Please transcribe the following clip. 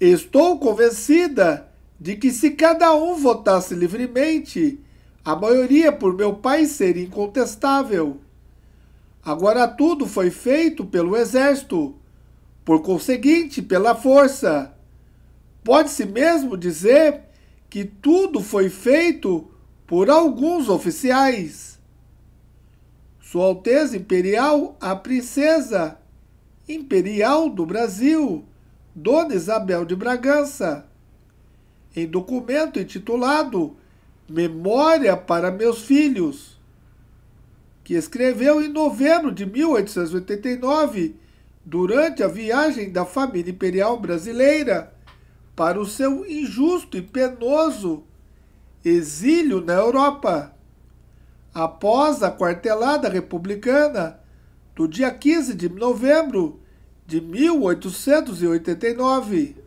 Estou convencida de que se cada um votasse livremente, a maioria por meu pai seria incontestável. Agora tudo foi feito pelo exército, por conseguinte, pela força. Pode-se mesmo dizer que tudo foi feito por alguns oficiais. Sua Alteza Imperial, a Princesa Imperial do Brasil Dona Isabel de Bragança, em documento intitulado Memória para Meus Filhos, que escreveu em novembro de 1889, durante a viagem da família imperial brasileira para o seu injusto e penoso exílio na Europa. Após a quartelada republicana, do dia 15 de novembro de 1889